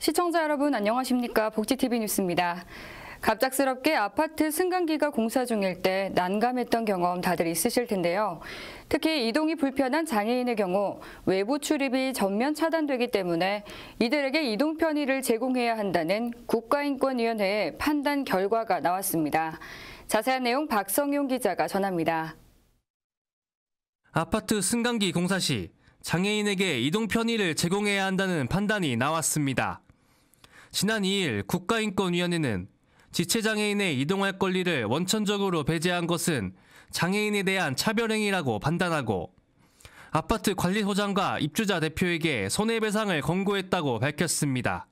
시청자 여러분 안녕하십니까 복지TV 뉴스입니다. 갑작스럽게 아파트 승강기가 공사 중일 때 난감했던 경험 다들 있으실 텐데요. 특히 이동이 불편한 장애인의 경우 외부 출입이 전면 차단되기 때문에 이들에게 이동 편의를 제공해야 한다는 국가인권위원회의 판단 결과가 나왔습니다. 자세한 내용 박성용 기자가 전합니다. 아파트 승강기 공사 시 장애인에게 이동 편의를 제공해야 한다는 판단이 나왔습니다. 지난 2일 국가인권위원회는 지체장애인의 이동할 권리를 원천적으로 배제한 것은 장애인에 대한 차별행위라고 판단하고 아파트 관리소장과 입주자 대표에게 손해배상을 권고했다고 밝혔습니다.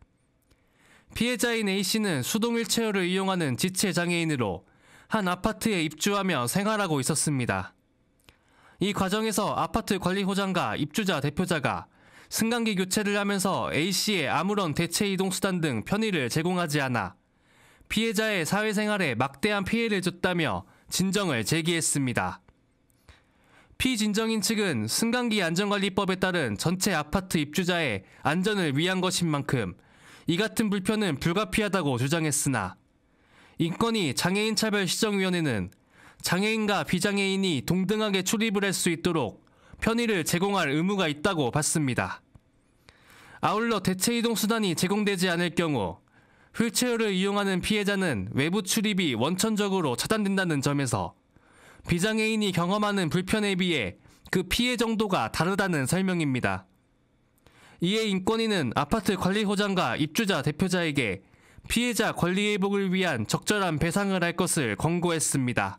피해자인 A씨는 수동 일체어를 이용하는 지체장애인으로 한 아파트에 입주하며 생활하고 있었습니다. 이 과정에서 아파트 관리소장과 입주자 대표자가 승강기 교체를 하면서 A씨의 아무런 대체 이동 수단 등 편의를 제공하지 않아 피해자의 사회생활에 막대한 피해를 줬다며 진정을 제기했습니다. 피진정인 측은 승강기 안전관리법에 따른 전체 아파트 입주자의 안전을 위한 것인 만큼 이 같은 불편은 불가피하다고 주장했으나 인권위 장애인 차별 시정위원회는 장애인과 비장애인이 동등하게 출입을 할 수 있도록 편의를 제공할 의무가 있다고 봤습니다. 아울러 대체 이동 수단이 제공되지 않을 경우 휠체어를 이용하는 피해자는 외부 출입이 원천적으로 차단된다는 점에서 비장애인이 경험하는 불편에 비해 그 피해 정도가 다르다는 설명입니다. 이에 인권위는 아파트 관리호장과 입주자 대표자에게 피해자 권리 회복을 위한 적절한 배상을 할 것을 권고했습니다.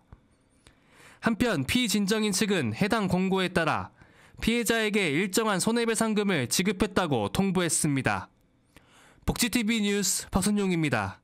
한편 피진정인 측은 해당 권고에 따라 피해자에게 일정한 손해배상금을 지급했다고 통보했습니다. 복지TV 뉴스 박선용입니다.